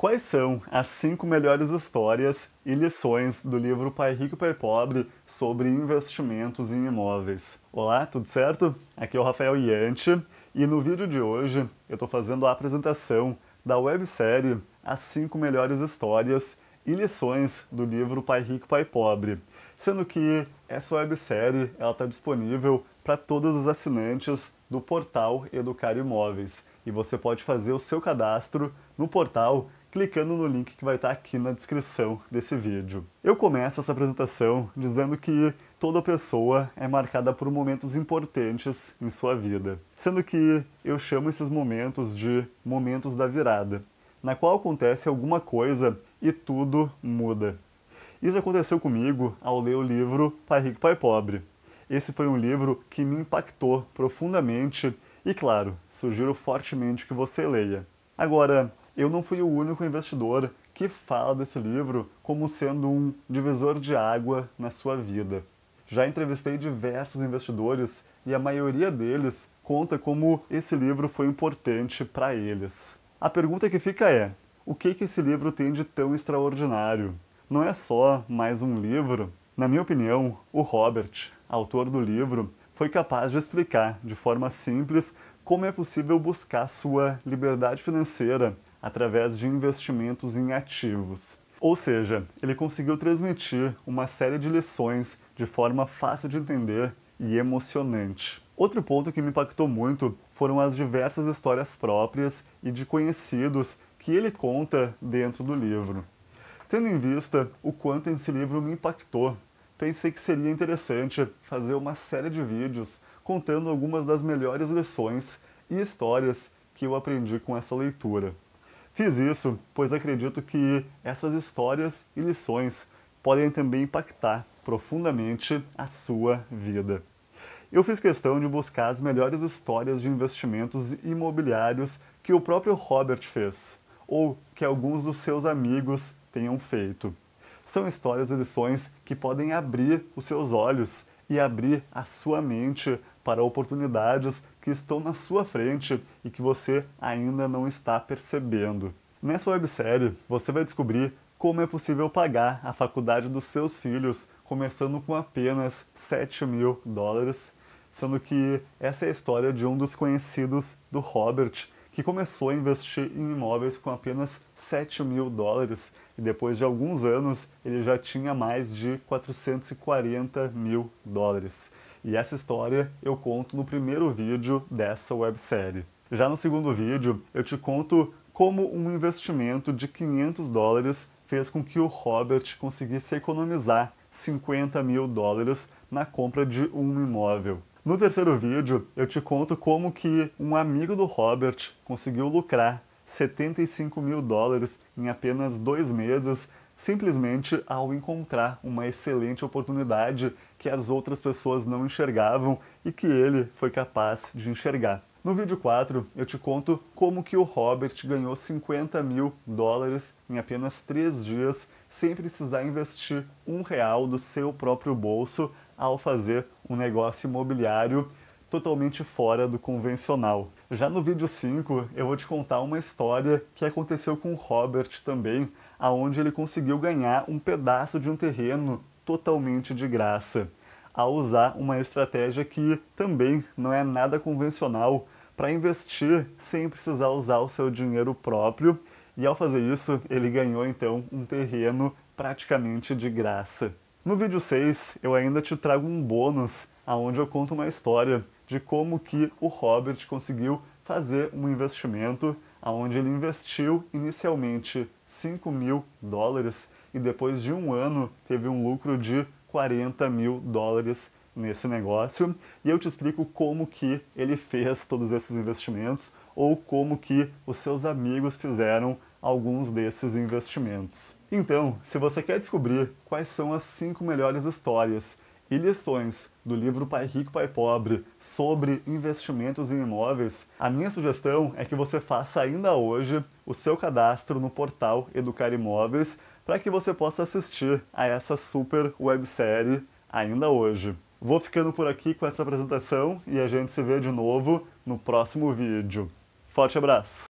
Quais são as cinco melhores histórias e lições do livro Pai Rico e Pai Pobre sobre investimentos em imóveis? Olá, tudo certo? Aqui é o Rafael Yanti e no vídeo de hoje eu estou fazendo a apresentação da websérie As 5 Melhores Histórias e Lições do livro Pai Rico Pai Pobre, sendo que essa websérie está disponível para todos os assinantes do portal Educar Imóveis e você pode fazer o seu cadastro no portal clicando no link que vai estar aqui na descrição desse vídeo. Eu começo essa apresentação dizendo que toda pessoa é marcada por momentos importantes em sua vida, sendo que eu chamo esses momentos de momentos da virada, na qual acontece alguma coisa e tudo muda. Isso aconteceu comigo ao ler o livro Pai Rico, Pai Pobre. Esse foi um livro que me impactou profundamente e, claro, sugiro fortemente que você leia. Agora, eu não fui o único investidor que fala desse livro como sendo um divisor de água na sua vida. Já entrevistei diversos investidores e a maioria deles conta como esse livro foi importante para eles. A pergunta que fica é: o que, que esse livro tem de tão extraordinário? Não é só mais um livro? Na minha opinião, o Robert, autor do livro, foi capaz de explicar de forma simples como é possível buscar sua liberdade financeira através de investimentos em ativos. Ou seja, ele conseguiu transmitir uma série de lições de forma fácil de entender e emocionante. Outro ponto que me impactou muito foram as diversas histórias próprias e de conhecidos que ele conta dentro do livro. Tendo em vista o quanto esse livro me impactou, pensei que seria interessante fazer uma série de vídeos contando algumas das melhores lições e histórias que eu aprendi com essa leitura. Fiz isso, pois acredito que essas histórias e lições podem também impactar profundamente a sua vida. Eu fiz questão de buscar as melhores histórias de investimentos imobiliários que o próprio Robert fez, ou que alguns dos seus amigos tenham feito. São histórias e lições que podem abrir os seus olhos e abrir a sua mente para oportunidades que estão na sua frente e que você ainda não está percebendo. Nessa websérie, você vai descobrir como é possível pagar a faculdade dos seus filhos começando com apenas 7 mil dólares, sendo que essa é a história de um dos conhecidos do Robert, que começou a investir em imóveis com apenas 7 mil dólares e depois de alguns anos ele já tinha mais de 440 mil dólares. E essa história eu conto no primeiro vídeo dessa websérie. Já no segundo vídeo eu te conto como um investimento de 500 dólares fez com que o Robert conseguisse economizar 50 mil dólares na compra de um imóvel. No terceiro vídeo, eu te conto como que um amigo do Robert conseguiu lucrar 75 mil dólares em apenas dois meses, simplesmente ao encontrar uma excelente oportunidade que as outras pessoas não enxergavam e que ele foi capaz de enxergar. No vídeo 4, eu te conto como que o Robert ganhou 50 mil dólares em apenas três dias sem precisar investir um real do seu próprio bolso ao fazer um negócio imobiliário totalmente fora do convencional. Já no vídeo 5, eu vou te contar uma história que aconteceu com o Robert também, aonde ele conseguiu ganhar um pedaço de um terreno totalmente de graça, ao usar uma estratégia que também não é nada convencional para investir sem precisar usar o seu dinheiro próprio e ao fazer isso, ele ganhou então um terreno praticamente de graça. No vídeo 6, eu ainda te trago um bônus aonde eu conto uma história de como que o Robert conseguiu fazer um investimento aonde ele investiu inicialmente 5 mil dólares e depois de um ano teve um lucro de 40 mil dólares nesse negócio e eu te explico como que ele fez todos esses investimentos ou como que os seus amigos fizeram alguns desses investimentos. Então, se você quer descobrir quais são as cinco melhores histórias e lições do livro Pai Rico, Pai Pobre sobre investimentos em imóveis, a minha sugestão é que você faça ainda hoje o seu cadastro no portal Educar Imóveis para que você possa assistir a essa super websérie ainda hoje. Vou ficando por aqui com essa apresentação e a gente se vê de novo no próximo vídeo. Forte abraço!